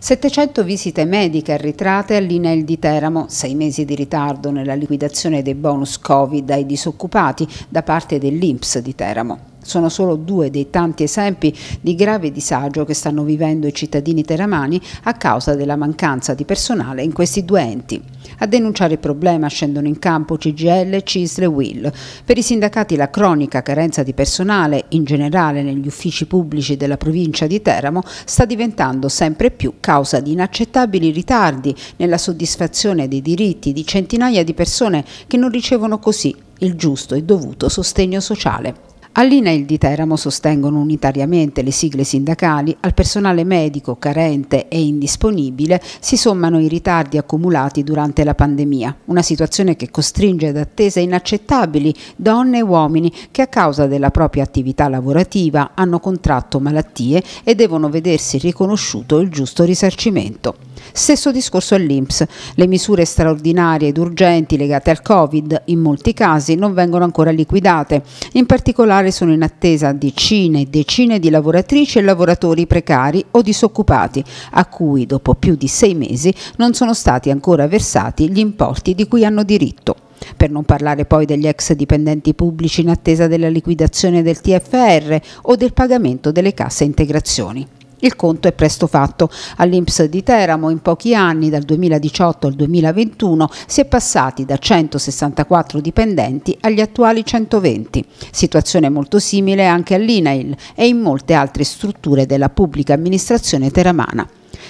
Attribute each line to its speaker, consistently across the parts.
Speaker 1: 700 visite mediche arretrate all'INEL di Teramo, sei mesi di ritardo nella liquidazione dei bonus Covid ai disoccupati da parte dell'Inps di Teramo sono solo due dei tanti esempi di grave disagio che stanno vivendo i cittadini teramani a causa della mancanza di personale in questi due enti. A denunciare il problema scendono in campo CGL, CISL e WIL. Per i sindacati la cronica carenza di personale, in generale negli uffici pubblici della provincia di Teramo, sta diventando sempre più causa di inaccettabili ritardi nella soddisfazione dei diritti di centinaia di persone che non ricevono così il giusto e dovuto sostegno sociale. All'INAIL di Teramo sostengono unitariamente le sigle sindacali, al personale medico carente e indisponibile si sommano i ritardi accumulati durante la pandemia, una situazione che costringe ad attese inaccettabili donne e uomini che a causa della propria attività lavorativa hanno contratto malattie e devono vedersi riconosciuto il giusto risarcimento. Stesso discorso all'Inps. Le misure straordinarie ed urgenti legate al Covid in molti casi non vengono ancora liquidate, in particolare quale sono in attesa decine e decine di lavoratrici e lavoratori precari o disoccupati, a cui dopo più di sei mesi non sono stati ancora versati gli importi di cui hanno diritto. Per non parlare poi degli ex dipendenti pubblici in attesa della liquidazione del TFR o del pagamento delle casse integrazioni. Il conto è presto fatto. All'Inps di Teramo in pochi anni, dal 2018 al 2021, si è passati da 164 dipendenti agli attuali 120. Situazione molto simile anche all'INAIL e in molte altre strutture della pubblica amministrazione teramana.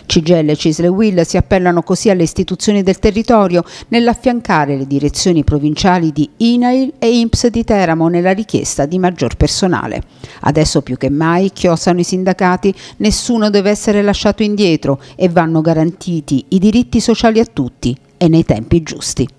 Speaker 1: CGL, Cisle e Will si appellano così alle istituzioni del territorio nell'affiancare le direzioni provinciali di INAIL e IMPS di Teramo nella richiesta di maggior personale. Adesso più che mai chiosano i sindacati, nessuno deve essere lasciato indietro e vanno garantiti i diritti sociali a tutti e nei tempi giusti.